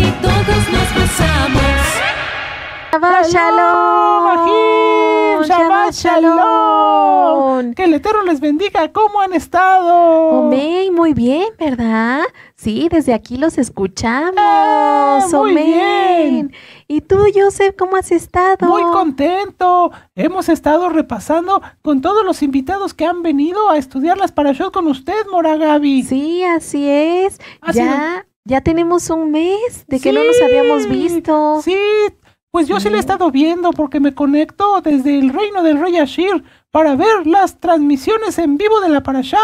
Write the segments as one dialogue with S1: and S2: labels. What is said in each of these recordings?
S1: y todos nos
S2: besamos. Shalom,
S1: Shabbat Shalom. Que el Eterno les bendiga. ¿Cómo han estado? Omey, muy bien, ¿verdad? Sí, desde aquí los escuchamos. Ah, muy bien. ¿Y tú, Joseph, cómo has estado? Muy contento.
S2: Hemos estado repasando con todos los invitados que han venido a estudiar las parashot con usted, Moragabi. Sí, así es. ya ya tenemos un
S1: mes de que no nos habíamos
S2: visto. Sí, pues yo sí. le he estado viendo porque me conecto desde el reino del rey Ashir para ver las transmisiones en vivo de la para allá.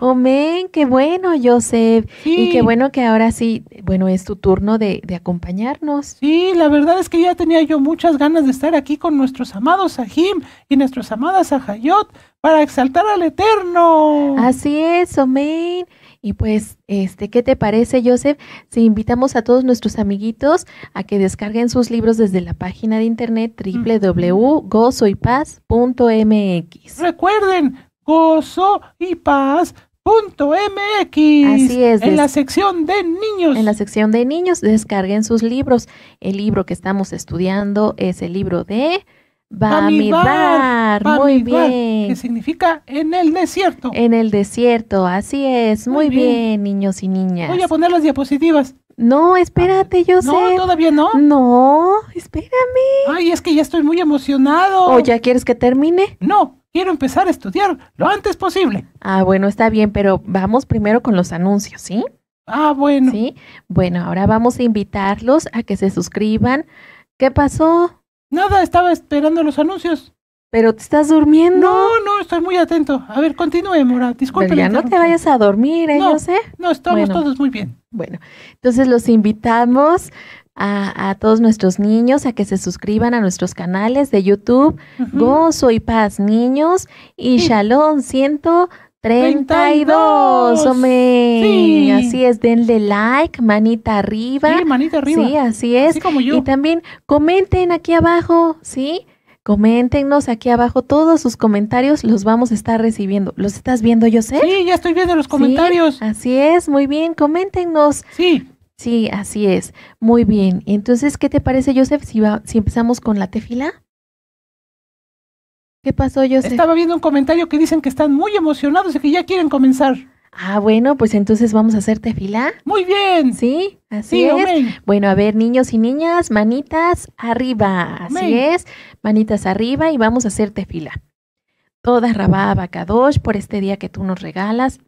S1: Oh, amén, qué bueno, Joseph. Y qué bueno que ahora sí, bueno, es tu turno de,
S2: acompañarnos. Sí, la verdad es que ya tenía yo muchas ganas de estar aquí con
S1: nuestros amados Sahim y nuestras amadas Sahayot para exaltar al Eterno. Así es, amén. Oh, y pues, este, ¿qué te parece, Joseph? Si invitamos a todos nuestros amiguitos a que descarguen sus libros desde la página de internet www.gozoypaz.mx. Recuerden, gozoypaz.mx, Así es. En la sección de niños. En la sección de niños descarguen sus libros. El libro que estamos estudiando es el libro de Va a mi bar. Muy bien. ¿Qué significa en el desierto. En el desierto, así es. Muy, bien. bien. niños y niñas. Voy a
S2: poner las diapositivas. No, espérate, yo sé. No, todavía no.
S1: No,
S2: espérame. Ay, es que ya estoy muy
S1: emocionado. ¿O ya quieres que termine? No, quiero empezar a estudiar lo antes posible. Ah, bueno, está bien, pero vamos primero con los anuncios, ¿sí? Ah, bueno. Sí. Bueno, ahora vamos a invitarlos a que se suscriban. ¿Qué pasó? Nada, estaba esperando los anuncios. Pero te estás durmiendo. No, no, estoy muy
S2: atento. A ver, continúe, Mora. Disculpe. no te
S1: vayas a dormir, ¿eh? No, No, estamos todos muy bien. Bueno, entonces los invitamos a, todos nuestros niños a que se suscriban a nuestros canales de YouTube, Gozo y Paz Niños y Shalom siento... 32, hombre. Sí. Así es, denle like, manita arriba. Sí, manita arriba. Sí, así es. Y también comenten aquí abajo, ¿sí? Coméntenos aquí abajo todos sus comentarios, los vamos a estar recibiendo. ¿Los estás viendo, Joseph? Sí, ya
S2: estoy viendo los comentarios.
S1: así es, muy bien, coméntenos. Sí. Sí, así es. Muy bien. Entonces, ¿qué te parece, Joseph, si, si empezamos con la tefila? ¿Qué pasó, yo Estaba viendo un comentario que dicen que están muy emocionados y que ya quieren comenzar. Ah, bueno, pues entonces vamos a hacer fila. Muy bien. Sí, así es. Bueno, a ver, niños y niñas, manitas arriba. Así es, manitas arriba y vamos a hacer fila. Toda Rabá Abacadosh por este día que tú nos regalas,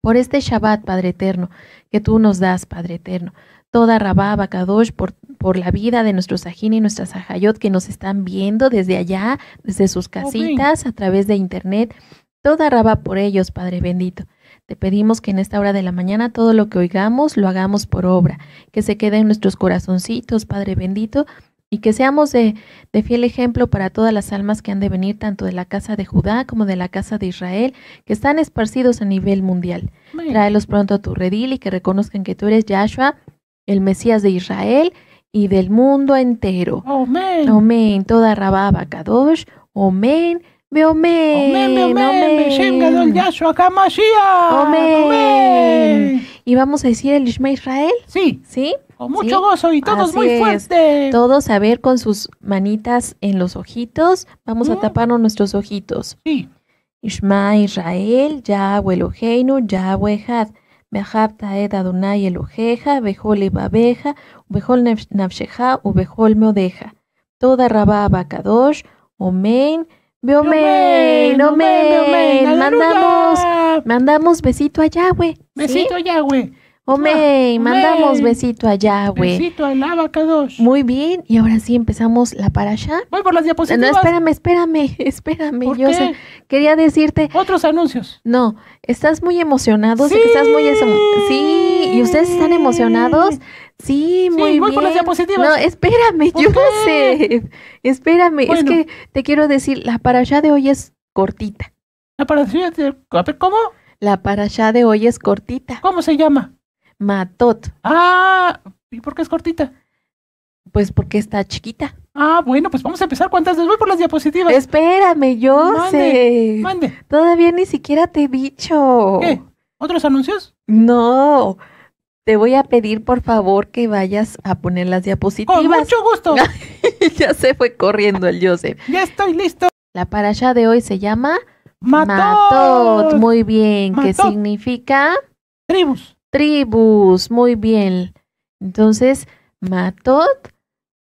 S1: por este Shabbat, Padre Eterno, que tú nos das, Padre Eterno toda Rabá, Bacadosh, por, por la vida de nuestros Sajin y nuestras ajayot, que nos están viendo desde allá, desde sus casitas, a través de internet. Toda Rabá por ellos, Padre bendito. Te pedimos que en esta hora de la mañana todo lo que oigamos lo hagamos por obra, que se quede en nuestros corazoncitos, Padre bendito, y que seamos de, de, fiel ejemplo para todas las almas que han de venir tanto de la casa de Judá como de la casa de Israel, que están esparcidos a nivel mundial. Tráelos pronto a tu redil y que reconozcan que tú eres Yahshua, el Mesías de Israel y del mundo entero. Amén. Amén. Toda Rababa Kadosh. Amén. Beomen. Amén, amén, ¿Y vamos a decir el Ishma Israel? Sí. ¿Sí? Con mucho gozo y todos muy fuertes. Todos a ver con sus manitas en los ojitos. Vamos a taparnos nuestros ojitos. Sí. Ishma Israel, Yahweh Eloheinu, Yahweh Had. Me Mehapta ed Adonai ojeja, bejol ibabeja, bejol nafsheja, me odeja, Toda rabá kadosh, omein, beomein, no men, Mandamos, mandamos besito a Yahweh. Besito a Yahweh. Homey, mandamos besito allá, güey. Besito al abacados. Muy bien, y ahora sí empezamos la para Voy por las diapositivas. No, espérame, espérame, espérame. yo quería decirte. Otros anuncios. No, estás muy emocionado, sí, estás muy. Sí, y ustedes están emocionados. Sí, muy bien. voy por las diapositivas. No, espérame, yo sé. Espérame, es que te quiero decir, la para de hoy es cortita. ¿La para de.? ¿Cómo? La para de hoy es cortita. ¿Cómo se llama? Matot. Ah, ¿y por qué es cortita? Pues porque está chiquita. Ah, bueno, pues vamos a empezar. ¿Cuántas veces voy por las diapositivas? Espérame, yo mande, Mande. Todavía ni siquiera te he dicho. ¿Qué? ¿Otros anuncios? No. Te voy a pedir, por favor, que vayas a poner las diapositivas. Con mucho gusto. ya se fue corriendo el Joseph. Ya estoy listo. La parasha de hoy se llama Matot. Matot. Muy bien, ¿Qué significa tribus tribus. Muy bien. Entonces, Matot,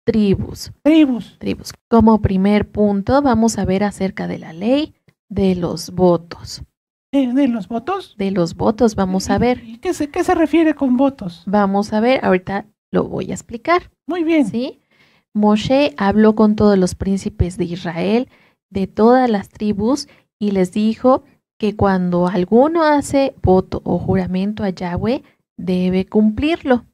S1: tribus. Tribus. Tribus. Como primer punto, vamos a ver acerca de la ley de los votos. ¿De, los votos? De los votos, vamos a ver. qué se, qué se refiere con votos? Vamos a ver, ahorita lo voy a explicar. Muy bien. ¿Sí? Moshe habló con todos los príncipes de Israel, de todas las tribus, y les dijo que cuando alguno hace voto o juramento a Yahweh, debe cumplirlo.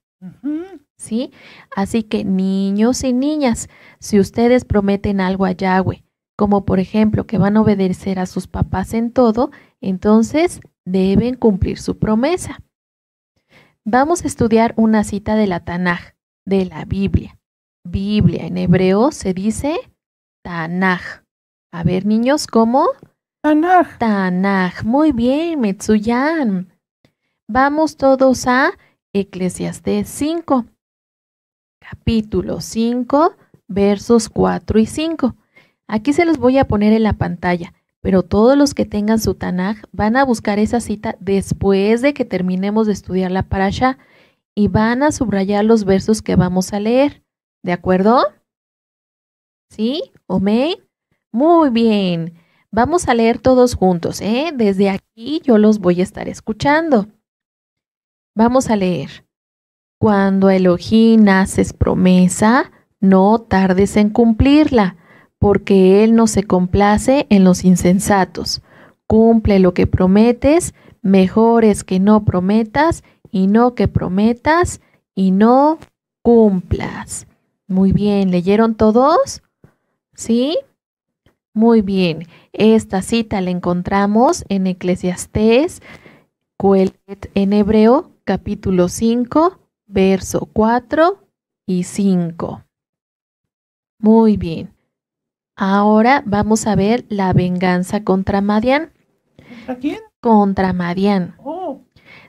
S1: ¿Sí? Así que niños y niñas, si ustedes prometen algo a Yahweh, como por ejemplo que van a obedecer a sus papás en todo, entonces deben cumplir su promesa. Vamos a estudiar una cita de la Tanaj, de la Biblia. Biblia en hebreo se dice Tanaj. A ver, niños, ¿cómo? Tanaj. Tanaj. Muy bien, Metsuyan. Vamos todos a Eclesiastes 5, capítulo 5, versos 4 y 5. Aquí se los voy a poner en la pantalla, pero todos los que tengan su Tanaj van a buscar esa cita después de que terminemos de estudiar la parasha y van a subrayar los versos que vamos a leer. ¿De acuerdo? ¿Sí? ¿Ome? Muy bien. Vamos a leer todos juntos, ¿eh? Desde aquí yo los voy a estar escuchando. Vamos a leer. Cuando Elohim haces promesa, no tardes en cumplirla, porque Él no se complace en los insensatos. Cumple lo que prometes, mejor es que no prometas y no que prometas y no cumplas. Muy bien, ¿leyeron todos? ¿Sí? Muy bien, esta cita la encontramos en Eclesiastés, en hebreo, capítulo 5, verso 4 y 5. Muy bien. Ahora vamos a ver la venganza contra Madian. ¿Contra quién? Contra Madian. Oh.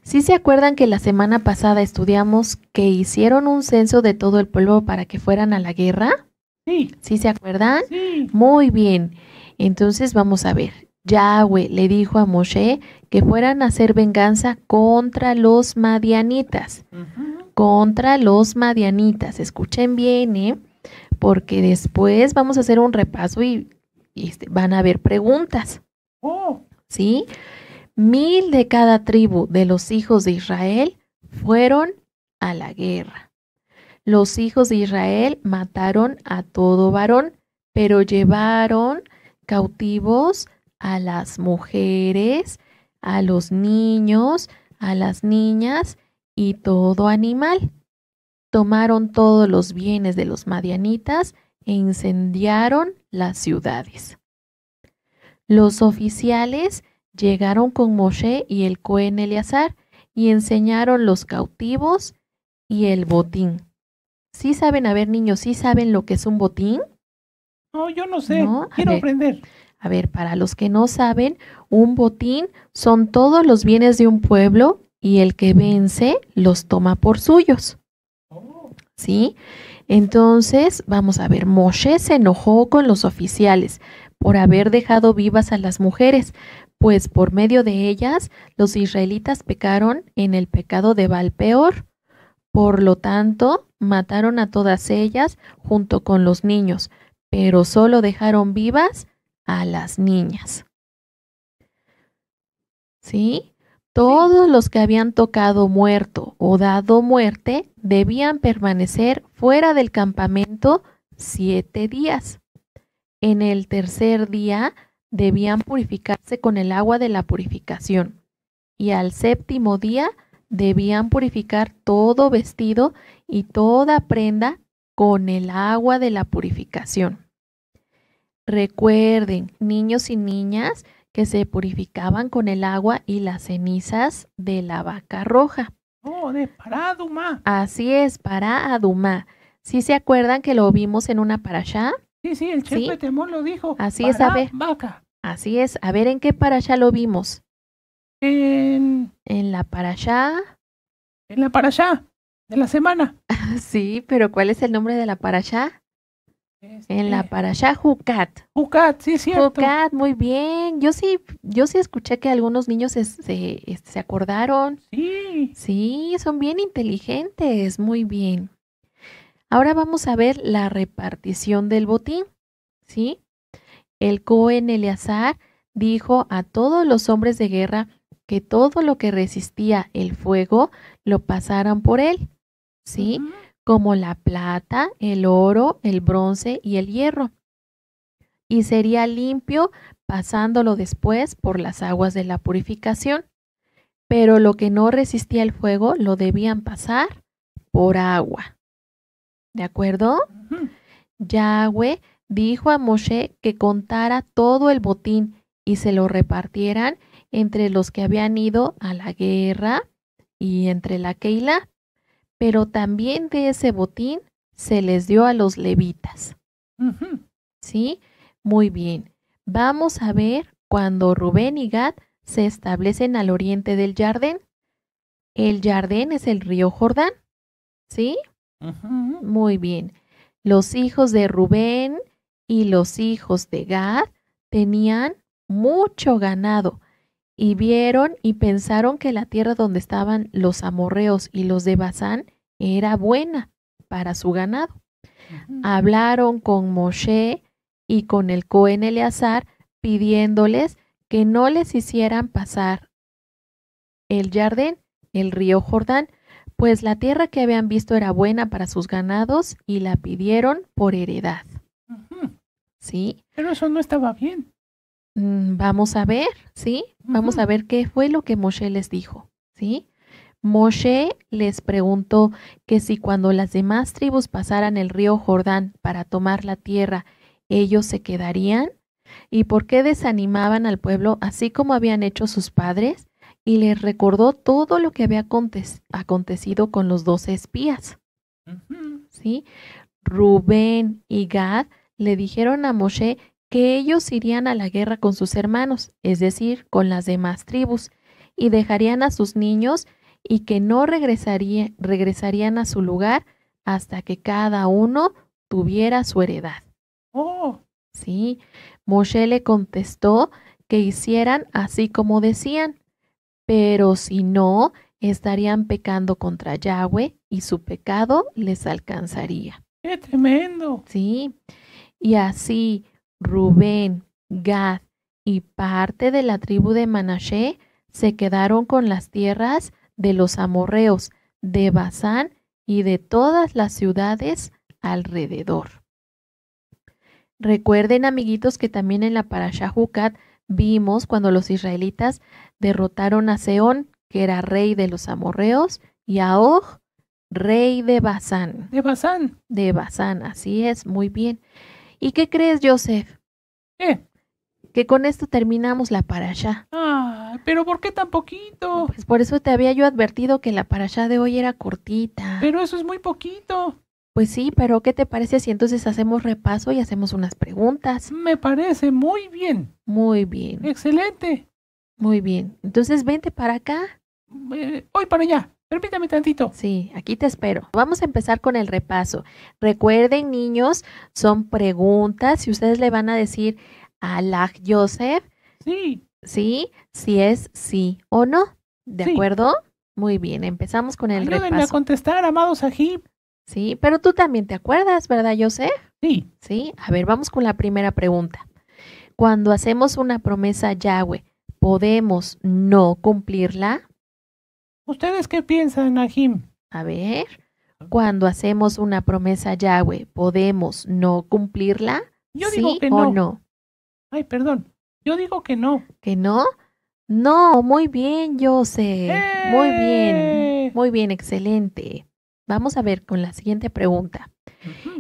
S1: ¿Sí se acuerdan que la semana pasada estudiamos que hicieron un censo de todo el pueblo para que fueran a la guerra? Sí. ¿Sí se acuerdan? Sí. Muy bien. Entonces vamos a ver. Yahweh le dijo a Moshe que fueran a hacer venganza contra los madianitas. Contra los madianitas. Escuchen bien, ¿eh? Porque después vamos a hacer un repaso y, este, van a haber preguntas. Oh. ¿Sí? Mil de cada tribu de los hijos de Israel fueron a la guerra los hijos de Israel mataron a todo varón, pero llevaron cautivos a las mujeres, a los niños, a las niñas y todo animal. Tomaron todos los bienes de los madianitas e incendiaron las ciudades. Los oficiales llegaron con Moshe y el Cohen Eleazar y enseñaron los cautivos y el botín. ¿Sí saben, a ver, niños, sí saben lo que es un botín?
S2: No, yo no sé. Quiero
S1: aprender. A ver, para los que no saben, un botín son todos los bienes de un pueblo y el que vence los toma por suyos. Oh. ¿Sí? Entonces, vamos a ver, Moshe se enojó con los oficiales por haber dejado vivas a las mujeres, pues por medio de ellas los israelitas pecaron en el pecado de Baal peor, por lo tanto, mataron a todas ellas junto con los niños, pero solo dejaron vivas a las niñas. ¿Sí? Todos los que habían tocado muerto o dado muerte debían permanecer fuera del campamento siete días. En el tercer día debían purificarse con el agua de la purificación y al séptimo día debían purificar todo vestido y toda prenda con el agua de la purificación. Recuerden, niños y niñas, que se purificaban con el agua y las cenizas de la vaca roja. Oh, de Paraduma. Así es, Paraduma. ¿Sí se acuerdan que lo vimos en una parashá? Sí, sí, el Chepe
S2: lo dijo. Así es, a ver.
S1: Así es, a ver en qué parashá lo vimos. En, la para En la para de la semana. sí, pero ¿cuál es el nombre de la para En la este, para Jucat. Jucat, sí, cierto. Jucat, muy bien. Yo sí, yo sí escuché que algunos niños se, este, se acordaron. Sí. Sí, son bien inteligentes, muy bien. Ahora vamos a ver la repartición del botín, ¿sí? El Cohen Eleazar dijo a todos los hombres de guerra que todo lo que resistía el fuego lo pasaran por él, ¿sí? Como la plata, el oro, el bronce y el hierro. Y sería limpio pasándolo después por las aguas de la purificación. Pero lo que no resistía el fuego lo debían pasar por agua. ¿De acuerdo? Yahweh dijo a Moshe que contara todo el botín y se lo repartieran entre los que habían ido a la guerra y entre la Keilah, pero también de ese botín se les dio a los levitas. ¿Sí? Muy bien. Vamos a ver cuando Rubén y Gad se establecen al oriente del Jardín. El Jardín es el río Jordán. ¿Sí? Muy bien. Los hijos de Rubén y los hijos de Gad tenían mucho ganado, y vieron y pensaron que la tierra donde estaban los amorreos y los de Basán era buena para su ganado. Hablaron con Moshe y con el Cohen Eleazar pidiéndoles que no les hicieran pasar el jardín, el río Jordán, pues la tierra que habían visto era buena para sus ganados y la pidieron por heredad. ¿Sí? Pero
S2: eso no estaba bien.
S1: Mm, vamos a ver, ¿sí? Vamos a ver qué fue lo que Moshe les dijo, ¿sí? Moshe les preguntó que si cuando las demás tribus pasaran el río Jordán para tomar la tierra, ellos se quedarían y por qué desanimaban al pueblo así como habían hecho sus padres y les recordó todo lo que había acontecido con los dos espías. ¿Sí? Rubén y Gad le dijeron a Moshe que ellos irían a la guerra con sus hermanos, es decir, con las demás tribus, y dejarían a sus niños y que no regresarían a su lugar hasta que cada uno tuviera su heredad. Oh. Sí, Moshe le contestó que hicieran así como decían, pero si no, estarían pecando contra Yahweh y su pecado les alcanzaría. ¡Qué tremendo! Sí, y así Rubén, Gad y parte de la tribu de Manashe se quedaron con las tierras de los amorreos, de Basán y de todas las ciudades alrededor. Recuerden, amiguitos, que también en la parasha vimos cuando los israelitas derrotaron a Seón, que era rey de los amorreos, y a Og, rey de Basán. De Basán. De Basán, así es, muy bien. ¿Y qué crees, Joseph? ¿Qué? Que con esto terminamos la parasha.
S2: Ah, pero ¿por qué tan
S1: poquito? Pues por eso te había yo advertido que la parasha de hoy era cortita. Pero eso es muy poquito. Pues sí, pero ¿qué te parece si entonces hacemos repaso y hacemos unas preguntas? Me parece muy bien. Muy bien. Excelente. Muy bien. Entonces vente para acá. Hoy eh, para allá. Repítame tantito. Sí, aquí te espero. Vamos a empezar con el repaso. Recuerden, niños, son preguntas Si ustedes le van a decir a la Joseph. Sí. Sí, si es sí o no. ¿De acuerdo? Muy bien, empezamos con el Ayúdenme repaso. a contestar, amados Sahib. Sí, pero tú también te acuerdas, ¿verdad, Joseph? Sí. Sí, a ver, vamos con la primera pregunta. Cuando hacemos una promesa a Yahweh, ¿podemos no cumplirla? ¿Ustedes qué piensan, Ajim? A ver, cuando hacemos una promesa a Yahweh, ¿podemos no cumplirla? Yo digo que o no. Ay, perdón. Yo digo que no. ¿Que no? No, muy bien, yo sé. Muy bien. ¡Eh! Muy bien, excelente. Vamos a ver con la siguiente pregunta.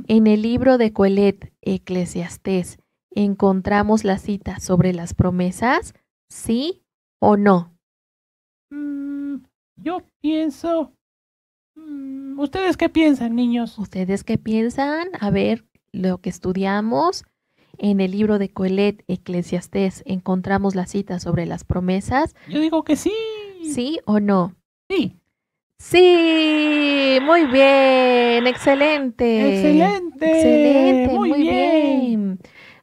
S1: En el libro de Coelet, Eclesiastés, ¿encontramos la cita sobre las promesas? ¿Sí o no? Mm, yo pienso... Mm, ¿Ustedes qué piensan, niños? ¿Ustedes qué piensan? A ver, lo que estudiamos en el libro de Coelet, Eclesiastés, encontramos la cita sobre las promesas. Yo digo que sí. ¿Sí o no? Sí. Sí, muy bien, excelente. Excelente. Excelente, muy, bien. bien.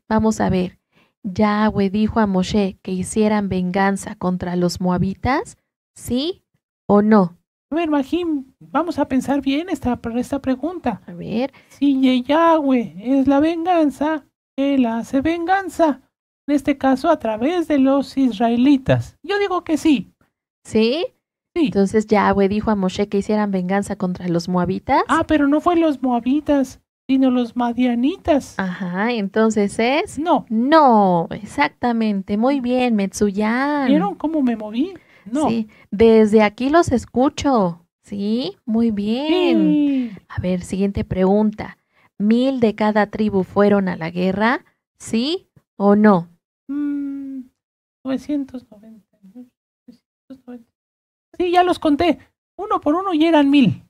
S1: Vamos a ver. Yahweh dijo a Moshe que hicieran venganza contra los moabitas. ¿Sí o no? A ver, Majim, vamos a pensar bien esta,
S2: pregunta. A ver. Si Yahweh es la venganza, él hace
S1: venganza. En este caso, a través de los israelitas. Yo digo que sí. ¿Sí? Sí. Entonces Yahweh dijo a Moshe que hicieran venganza contra los moabitas. Ah, pero no fue los moabitas, sino los madianitas. Ajá, entonces es. No. No, exactamente. Muy bien, Metsuyan. ¿Vieron cómo me moví? No. Sí, desde aquí los escucho. Sí, muy bien. A ver, siguiente pregunta. ¿Mil de cada tribu fueron a la guerra? ¿Sí o no?
S2: 990, mm,
S1: Sí, ya los conté. Uno por uno y eran mil.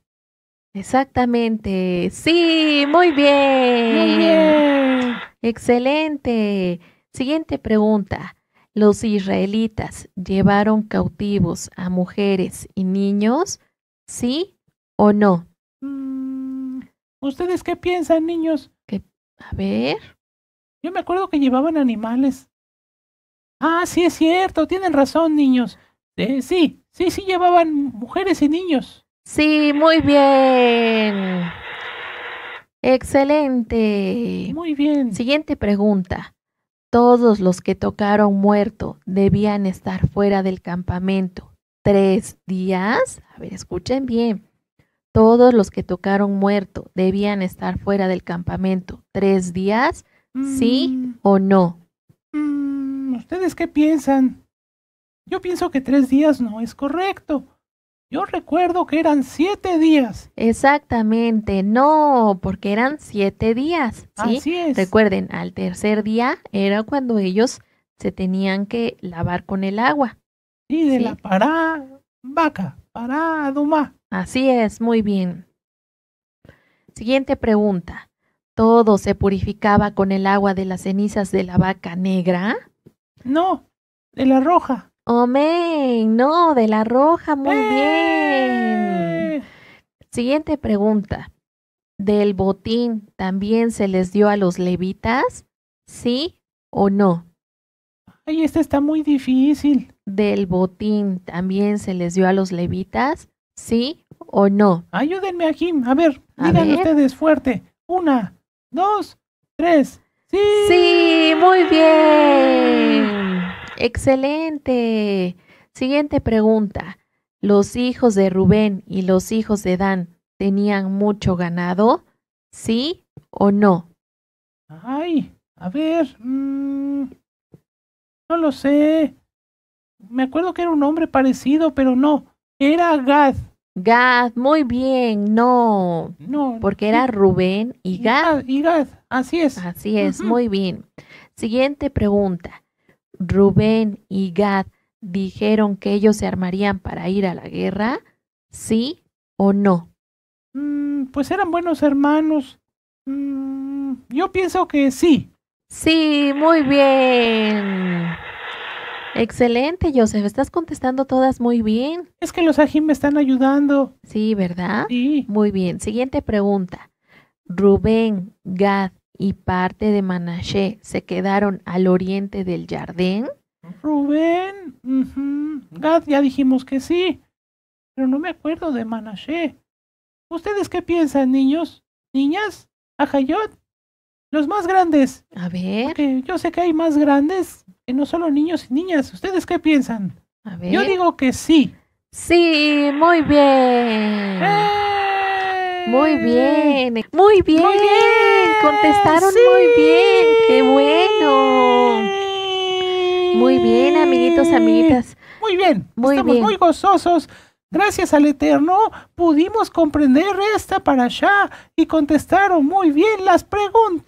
S1: Exactamente. Sí, Muy bien. Excelente. Siguiente pregunta los israelitas llevaron cautivos a mujeres y niños, sí o no? Mm, ¿Ustedes qué piensan, niños? A ver. Yo me acuerdo que
S2: llevaban animales. Ah, sí es cierto, tienen razón, niños. Eh,
S1: sí, sí, sí llevaban mujeres y niños. Sí, muy bien. Excelente. Muy bien. Siguiente pregunta. Todos los que tocaron muerto debían estar fuera del campamento. Tres días, a ver, escuchen bien. Todos los que tocaron muerto debían estar fuera del campamento. Tres días, sí mm. o no.
S2: Mm,
S1: ¿Ustedes qué piensan? Yo pienso que tres días no es correcto. Yo recuerdo que eran siete días. Exactamente, no, porque eran siete días. Así es. Recuerden, al tercer día era cuando ellos se tenían que lavar con el agua. Y de la pará vaca, pará duma. Así es, muy bien. Siguiente pregunta. ¿Todo se purificaba con el agua de las cenizas de la vaca negra? No, de la roja. Amén. No, de la roja, muy bien. ¡Eh! Siguiente pregunta. ¿Del botín también se les dio a los levitas? ¿Sí o no? Ay, esta está muy difícil. ¿Del botín también se les dio a los levitas? ¿Sí o no? Ayúdenme A ver, a ver! ustedes fuerte. Una, dos, tres. Sí. Sí, muy bien. Excelente. Siguiente pregunta. ¿Los hijos de Rubén y los hijos de Dan tenían mucho ganado? ¿Sí o no? Ay, a ver.
S2: Mm, no lo sé. Me acuerdo que era un hombre parecido,
S1: pero no. Era Gad. Gad, muy bien, no. No. Porque era Rubén y Gad. Y Gad, así es. Así es, muy bien. Siguiente pregunta. Rubén y Gad dijeron que ellos se armarían para ir a la guerra? ¿Sí o no? Mm, pues eran buenos hermanos. Mm, yo pienso que sí. Sí, muy bien. Excelente, Joseph. Estás contestando todas muy bien. Es que los ajim me están ayudando. Sí, ¿verdad? Sí. Muy bien. Siguiente pregunta. Rubén, Gad y parte de Manashe se quedaron al oriente del Jardín? Rubén, Gad ya dijimos
S2: que sí, pero no me acuerdo de Manashe. ¿Ustedes qué piensan, niños? ¿Niñas? ¿Ajayot? Los más grandes. A ver. yo sé que hay más grandes que no solo niños y niñas. ¿Ustedes qué piensan?
S1: A ver. Yo digo que sí. Sí, muy bien. Eh, muy bien. Muy bien. Contestaron muy bien. Qué bueno. Muy bien, amiguitos, amiguitas. Muy bien. Muy Estamos bien. muy
S2: gozosos Gracias al Eterno pudimos comprender esta para allá
S1: y contestaron muy bien las preguntas.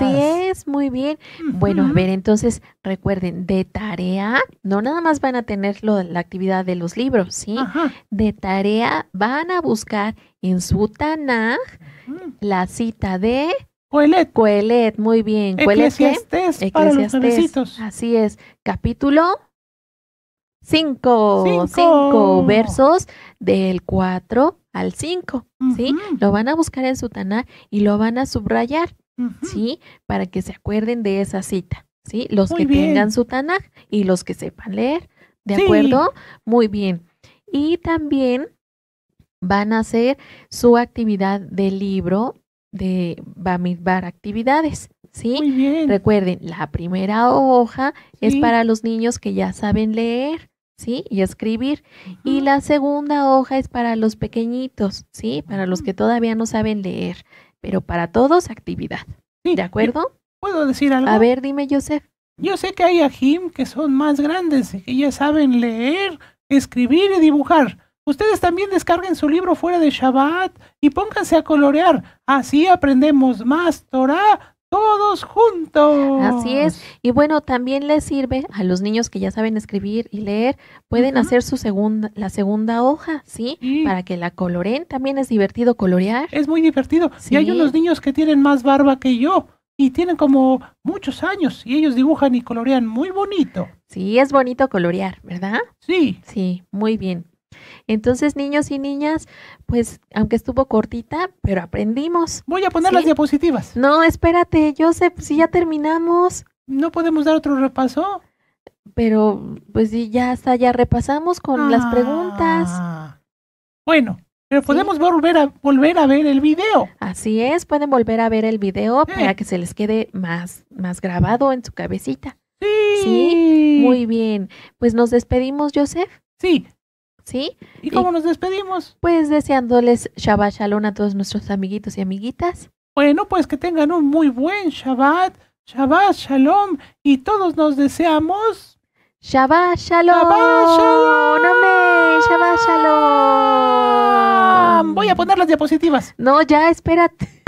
S1: Así es, muy bien. Bueno, a ver, entonces recuerden, de tarea, no nada más van a tener la actividad de los libros, ¿sí? De tarea van a buscar en su Tanaj la cita de Coelet. Coelet, muy bien. ¿Cuál es ¿qué? Para Así es. Capítulo Cinco, cinco, versos del cuatro al cinco ¿sí? Lo van a buscar en su y lo van a subrayar, ¿sí? Para que se acuerden de esa cita, ¿sí? Los que tengan su Taná y los que sepan leer, ¿de acuerdo? Muy bien. Y también van a hacer su actividad de libro de Bamidbar Actividades, ¿sí? Recuerden, la primera hoja es para los niños que ya saben leer, ¿sí? Y escribir. Y la segunda hoja es para los pequeñitos, ¿sí? Para los que todavía no saben leer, pero para todos actividad. ¿De acuerdo? ¿Puedo decir algo? A ver, dime, Joseph.
S2: Yo sé que hay ajim que son más grandes y que ya saben leer, escribir y dibujar. Ustedes también descarguen su libro fuera de Shabbat y pónganse a
S1: colorear. Así aprendemos más Torah todos juntos. Así es. Y bueno, también les sirve a los niños que ya saben escribir y leer, pueden hacer su segunda, la segunda hoja, ¿sí? Para que la coloreen. También es divertido colorear. Es muy divertido. Y hay unos
S2: niños que tienen más barba que yo
S1: y tienen como muchos años y ellos dibujan y colorean muy bonito. Sí, es bonito colorear, ¿verdad? Sí. Sí, muy bien. Entonces, niños y niñas, pues aunque estuvo cortita, pero aprendimos. Voy a poner las diapositivas. No, espérate, Joseph, pues, si ya terminamos. ¿No podemos dar otro repaso? Pero, pues ya está, ya repasamos con las preguntas. Ah. Bueno, pero podemos volver, a, volver a ver el video. Así es, pueden volver a ver el video para que se les quede más, más grabado en su cabecita. Sí. Sí, muy bien. Pues nos despedimos, Joseph. Sí, ¿Y cómo eh, nos despedimos? Pues deseándoles Shabbat Shalom a todos nuestros amiguitos y amiguitas. Bueno, pues que tengan un muy buen Shabbat, Shabbat Shalom y todos nos deseamos Shabbat Shalom. Shabbat Shalom. Shabbat Shalom. Voy a poner las diapositivas. No, ya, espérate.